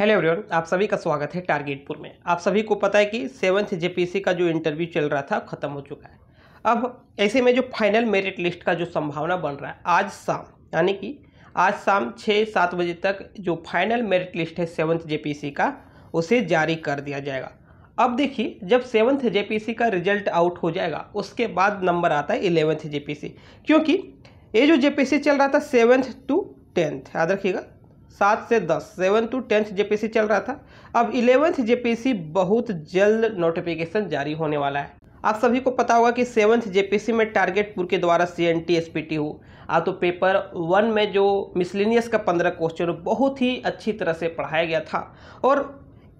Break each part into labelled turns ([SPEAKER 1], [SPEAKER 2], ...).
[SPEAKER 1] hello everyone आप सभी का स्वागत है टारगेटपुर में आप सभी को पता है कि सेवन्थ जेपीसी का जो इंटरव्यू चल रहा था खत्म हो चुका है अब ऐसे में जो फाइनल मेरिट लिस्ट का जो संभावना बन रहा है आज शाम यानी कि आज शाम छः सात बजे तक जो फाइनल मेरिट लिस्ट है सेवन्थ जे का उसे जारी कर दिया जाएगा अब देखिए जब सेवन्थ जे का रिजल्ट आउट हो जाएगा उसके बाद नंबर आता है इलेवंथ जे क्योंकि ये जो जे चल रहा था सेवन्थ टू टेंथ याद रखिएगा सात से दस सेवन टू टेंथ जे चल रहा था अब इलेवेंथ जे बहुत जल्द नोटिफिकेशन जारी होने वाला है आप सभी को पता होगा कि सेवन्थ जे में टारगेटपुर के द्वारा C N T S P T हो आ तो पेपर वन में जो मिसलिनियस का पंद्रह क्वेश्चन बहुत ही अच्छी तरह से पढ़ाया गया था और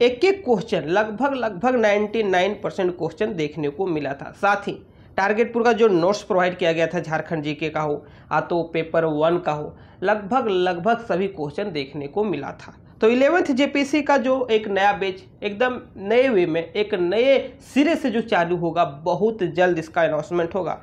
[SPEAKER 1] एक एक क्वेश्चन लगभग लगभग नाइन्टी नाइन परसेंट क्वेश्चन देखने को मिला था साथ ही टारगेटपुर का जो नोट्स प्रोवाइड किया गया था झारखंड जी के का हो आ तो पेपर वन का हो लगभग लगभग सभी क्वेश्चन देखने को मिला था तो इलेवेंथ जेपीसी का जो एक नया बेच एकदम नए वे में एक नए सिरे से जो चालू होगा बहुत जल्द इसका अनाउंसमेंट होगा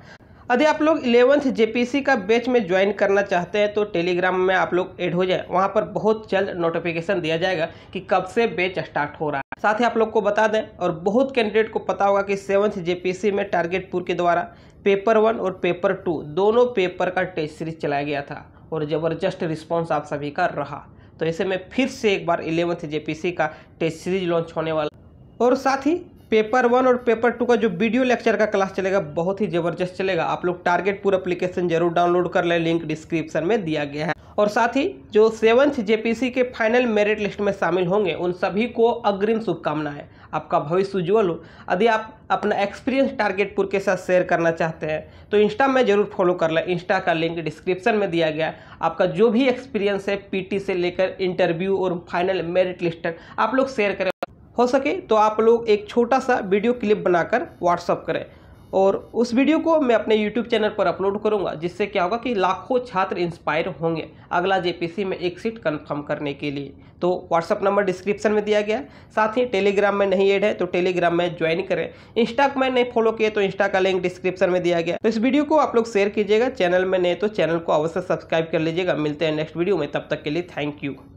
[SPEAKER 1] यदि आप लोग इलेवंथ जेपीसी का बैच में ज्वाइन करना चाहते हैं तो टेलीग्राम में आप लोग ऐड हो जाए वहाँ पर बहुत जल्द नोटिफिकेशन दिया जाएगा कि कब से बैच स्टार्ट हो रहा है साथ ही आप लोग को बता दें और बहुत कैंडिडेट को पता होगा कि सेवन्थ जेपीसी में टारगेटपुर के द्वारा पेपर वन और पेपर टू दोनों पेपर का टेस्ट सीरीज चलाया गया था और ज़बरदस्त रिस्पॉन्स आप सभी का रहा तो ऐसे में फिर से एक बार इलेवंथ जेपीसी का टेस्ट सीरीज लॉन्च होने वाला और साथ ही पेपर वन और पेपर टू का जो वीडियो लेक्चर का क्लास चलेगा बहुत ही ज़बरदस्त चलेगा आप लोग टारगेट पूरा एप्लीकेशन जरूर डाउनलोड कर लें लिंक डिस्क्रिप्शन में दिया गया है और साथ ही जो सेवन्थ जेपीसी के फाइनल मेरिट लिस्ट में शामिल होंगे उन सभी को अग्रिम शुभकामनाएं आपका भविष्य उज्ज्वल हो यदि आप अपना एक्सपीरियंस टारगेटपुर के साथ शेयर करना चाहते हैं तो इंस्टा में जरूर फॉलो कर लें इंस्टा का लिंक डिस्क्रिप्शन में दिया गया है आपका जो भी एक्सपीरियंस है पीटी से लेकर इंटरव्यू और फाइनल मेरिट लिस्ट आप लोग शेयर करें हो सके तो आप लोग एक छोटा सा वीडियो क्लिप बनाकर व्हाट्सअप करें और उस वीडियो को मैं अपने यूट्यूब चैनल पर अपलोड करूंगा जिससे क्या होगा कि लाखों छात्र इंस्पायर होंगे अगला जेपीसी में एक सीट कंफर्म करने के लिए तो व्हाट्सअप नंबर डिस्क्रिप्शन में दिया गया साथ ही टेलीग्राम में नहीं एड है तो टेलीग्राम में ज्वाइन करें इंस्टा में नहीं फॉलो किए तो इंस्टा का लिंक डिस्क्रिप्शन में दिया गया तो इस वीडियो को आप लोग शेयर कीजिएगा चैनल में नहीं तो चैनल को अवश्य सब्सक्राइब कर लीजिएगा मिलते हैं नेक्स्ट वीडियो में तब तक के लिए थैंक यू